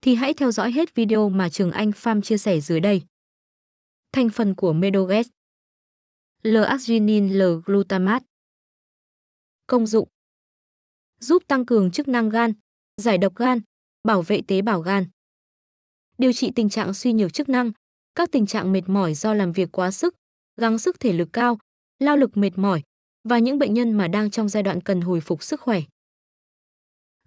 thì hãy theo dõi hết video mà Trường Anh Pham chia sẻ dưới đây. Thành phần của Medoget L-arginine L-glutamate Công dụng Giúp tăng cường chức năng gan, giải độc gan, bảo vệ tế bào gan. Điều trị tình trạng suy nhược chức năng, các tình trạng mệt mỏi do làm việc quá sức, gắng sức thể lực cao, lao lực mệt mỏi và những bệnh nhân mà đang trong giai đoạn cần hồi phục sức khỏe.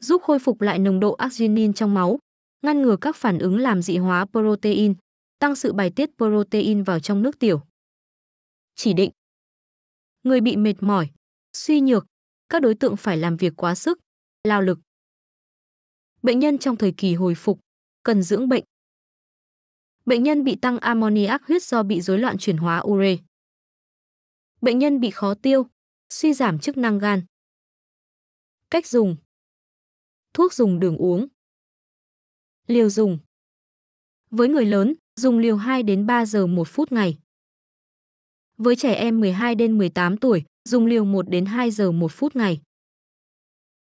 Giúp khôi phục lại nồng độ arginine trong máu, ngăn ngừa các phản ứng làm dị hóa protein, tăng sự bài tiết protein vào trong nước tiểu. Chỉ định Người bị mệt mỏi, suy nhược, các đối tượng phải làm việc quá sức, lao lực. Bệnh nhân trong thời kỳ hồi phục, cần dưỡng bệnh. Bệnh nhân bị tăng ammoniac huyết do bị rối loạn chuyển hóa ure. Bệnh nhân bị khó tiêu, suy giảm chức năng gan. Cách dùng Thuốc dùng đường uống Liều dùng. Với người lớn, dùng liều 2 đến 3 giờ 1 phút ngày. Với trẻ em 12 đến 18 tuổi, dùng liều 1 đến 2 giờ 1 phút ngày.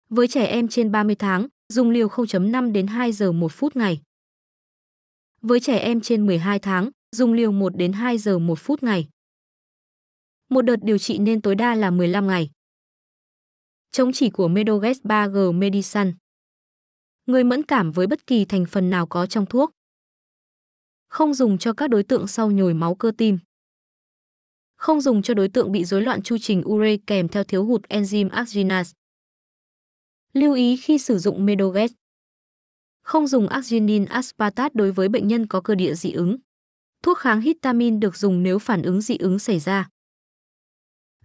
Với trẻ em trên 30 tháng, dùng liều 0.5 đến 2 giờ 1 phút ngày. Với trẻ em trên 12 tháng, dùng liều 1 đến 2 giờ 1 phút ngày. Một đợt điều trị nên tối đa là 15 ngày. Chống chỉ của medoges 3G Medisan người mẫn cảm với bất kỳ thành phần nào có trong thuốc. Không dùng cho các đối tượng sau nhồi máu cơ tim. Không dùng cho đối tượng bị rối loạn chu trình ure kèm theo thiếu hụt enzyme arginase. Lưu ý khi sử dụng Medoget. Không dùng arginin aspartate đối với bệnh nhân có cơ địa dị ứng. Thuốc kháng histamine được dùng nếu phản ứng dị ứng xảy ra.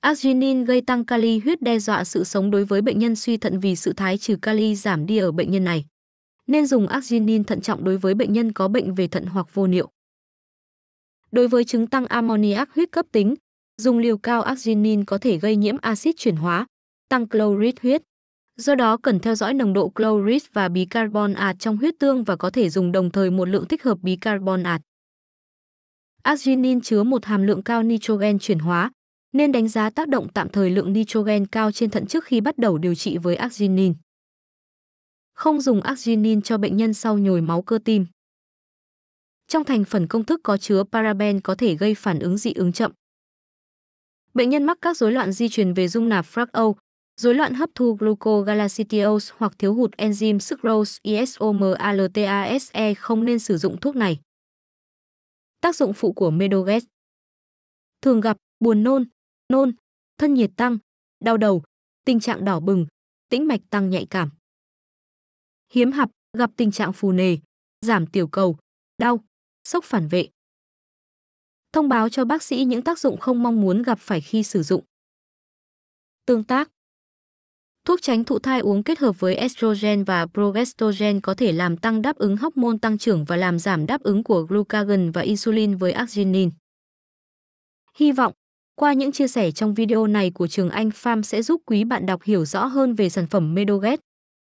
Arginin gây tăng kali huyết đe dọa sự sống đối với bệnh nhân suy thận vì sự thái trừ kali giảm đi ở bệnh nhân này nên dùng arginin thận trọng đối với bệnh nhân có bệnh về thận hoặc vô niệu. Đối với chứng tăng amoniac huyết cấp tính, dùng liều cao arginin có thể gây nhiễm axit chuyển hóa, tăng chlorid huyết. Do đó cần theo dõi nồng độ chlorid và bicarbonate trong huyết tương và có thể dùng đồng thời một lượng thích hợp bicarbonate. Arginin chứa một hàm lượng cao nitrogen chuyển hóa, nên đánh giá tác động tạm thời lượng nitrogen cao trên thận trước khi bắt đầu điều trị với arginin không dùng arginin cho bệnh nhân sau nhồi máu cơ tim. Trong thành phần công thức có chứa paraben có thể gây phản ứng dị ứng chậm. Bệnh nhân mắc các rối loạn di truyền về dung nạp FRACO, rối loạn hấp thu glucogalactose hoặc thiếu hụt enzyme sucrose ISOMALTASE e không nên sử dụng thuốc này. Tác dụng phụ của Medoget Thường gặp buồn nôn, nôn, thân nhiệt tăng, đau đầu, tình trạng đỏ bừng, tĩnh mạch tăng nhạy cảm hiếm hạp, gặp tình trạng phù nề, giảm tiểu cầu, đau, sốc phản vệ. Thông báo cho bác sĩ những tác dụng không mong muốn gặp phải khi sử dụng. Tương tác Thuốc tránh thụ thai uống kết hợp với estrogen và progestogen có thể làm tăng đáp ứng hormone tăng trưởng và làm giảm đáp ứng của glucagon và insulin với arginine. Hy vọng, qua những chia sẻ trong video này của trường Anh Farm sẽ giúp quý bạn đọc hiểu rõ hơn về sản phẩm Medoget